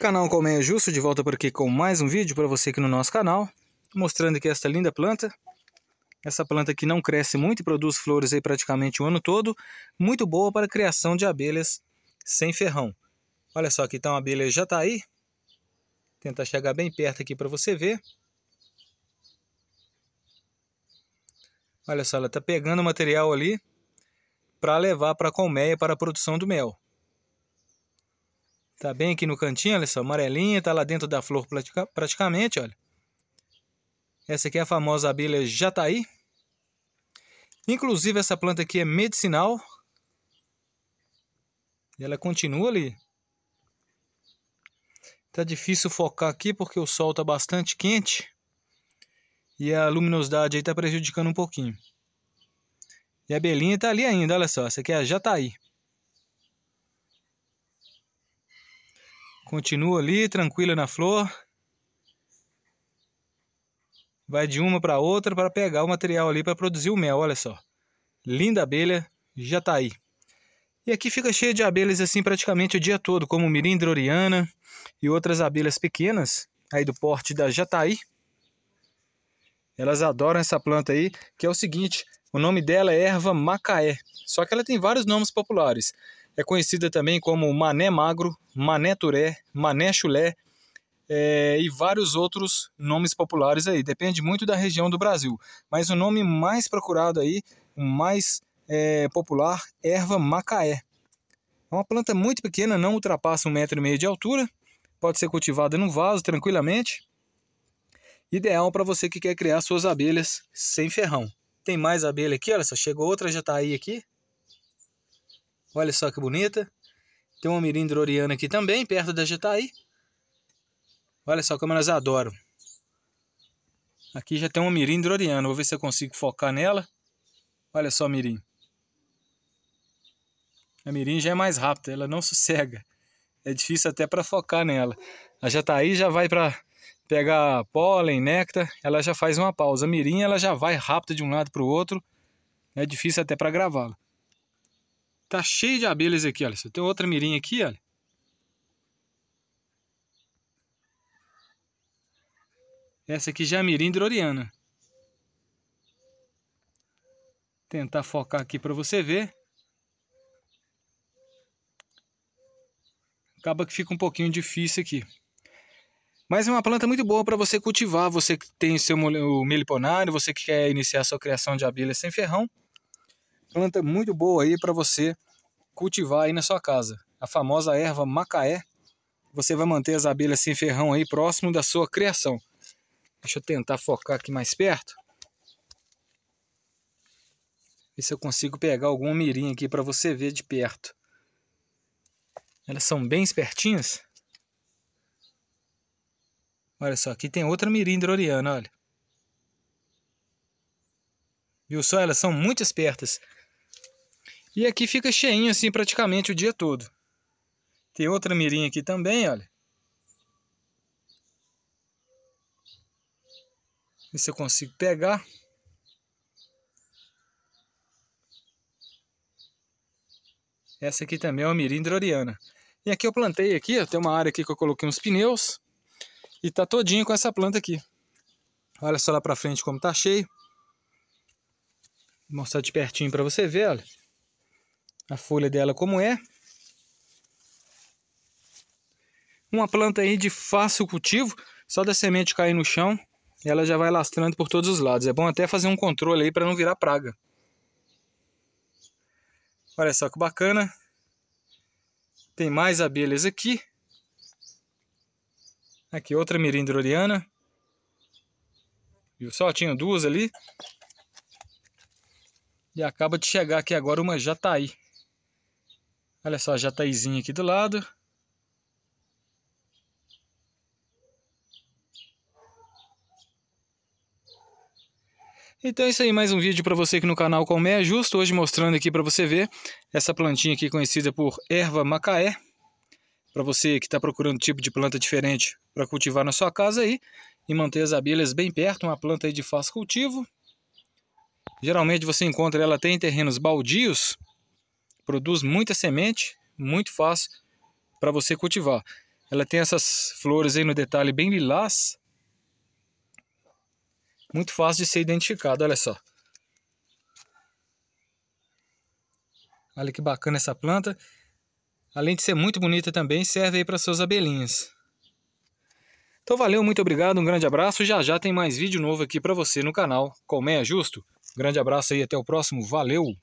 Canal Colmeia Justo, de volta por aqui com mais um vídeo para você aqui no nosso canal, mostrando aqui esta linda planta. Essa planta que não cresce muito e produz flores aí praticamente o ano todo, muito boa para criação de abelhas sem ferrão. Olha só, aqui então tá a abelha já está aí. Tenta chegar bem perto aqui para você ver. Olha só, ela está pegando material ali para levar para a colmeia para a produção do mel. Tá bem aqui no cantinho, olha só, amarelinha, tá lá dentro da flor pratica praticamente, olha. Essa aqui é a famosa abelha jataí. Inclusive essa planta aqui é medicinal. E ela continua ali. Tá difícil focar aqui porque o sol tá bastante quente. E a luminosidade aí tá prejudicando um pouquinho. E a abelhinha tá ali ainda, olha só, essa aqui é a jataí. Continua ali, tranquila na flor. Vai de uma para outra para pegar o material ali para produzir o mel, olha só. Linda abelha, já tá aí. E aqui fica cheio de abelhas assim praticamente o dia todo, como mirindroriana e outras abelhas pequenas, aí do porte da jataí. Elas adoram essa planta aí, que é o seguinte, o nome dela é erva macaé, só que ela tem vários nomes populares. É conhecida também como Mané Magro, Mané Turé, Mané Chulé é, e vários outros nomes populares aí. Depende muito da região do Brasil. Mas o nome mais procurado aí, o mais é, popular, erva macaé. É uma planta muito pequena, não ultrapassa um metro e meio de altura. Pode ser cultivada num vaso tranquilamente. Ideal para você que quer criar suas abelhas sem ferrão. Tem mais abelha aqui, olha só, chegou outra, já está aí aqui. Olha só que bonita. Tem uma mirindra oriana aqui também, perto da jataí. Olha só como elas adoram. Aqui já tem uma mirindra oriana. Vou ver se eu consigo focar nela. Olha só a mirim. A mirim já é mais rápida, ela não sossega. É difícil até para focar nela. A Jataí já vai para pegar pólen, néctar, ela já faz uma pausa. A mirim ela já vai rápido de um lado para o outro. É difícil até para gravá-la. Tá cheio de abelhas aqui, olha. Só tem outra mirinha aqui, olha. Essa aqui já é a mirim droriana. Tentar focar aqui para você ver. Acaba que fica um pouquinho difícil aqui. Mas é uma planta muito boa para você cultivar, você que tem seu meliponário, você que quer iniciar sua criação de abelhas sem ferrão planta muito boa aí para você cultivar aí na sua casa. A famosa erva macaé. Você vai manter as abelhas sem ferrão aí próximo da sua criação. Deixa eu tentar focar aqui mais perto. Ver se eu consigo pegar alguma mirinha aqui para você ver de perto. Elas são bem espertinhas. Olha só, aqui tem outra mirim droriana, olha. Viu só? Elas são muito espertas. E aqui fica cheinho assim praticamente o dia todo. Tem outra mirinha aqui também, olha. Ver se eu consigo pegar. Essa aqui também é uma mirinha droriana. E aqui eu plantei aqui, ó, tem uma área aqui que eu coloquei uns pneus. E tá todinho com essa planta aqui. Olha só lá pra frente como tá cheio. Vou mostrar de pertinho pra você ver, olha a folha dela como é. Uma planta aí de fácil cultivo, só da semente cair no chão, ela já vai lastrando por todos os lados. É bom até fazer um controle aí para não virar praga. Olha só que bacana. Tem mais abelhas aqui. Aqui outra mirindroliana. Viu só? Tinha duas ali. E acaba de chegar aqui agora uma jataí. Olha só, já Jataizinho aqui do lado. Então é isso aí, mais um vídeo para você aqui no canal Colmeia é Justo, hoje mostrando aqui para você ver essa plantinha aqui conhecida por erva macaé, para você que está procurando tipo de planta diferente para cultivar na sua casa aí e manter as abelhas bem perto, uma planta aí de fácil cultivo. Geralmente você encontra ela até em terrenos baldios, produz muita semente, muito fácil para você cultivar. Ela tem essas flores aí no detalhe bem lilás. Muito fácil de ser identificado, olha só. Olha que bacana essa planta. Além de ser muito bonita também, serve aí para suas abelhinhas. Então valeu, muito obrigado, um grande abraço. Já já tem mais vídeo novo aqui para você no canal Colmeia Justo. Grande abraço aí, até o próximo. Valeu!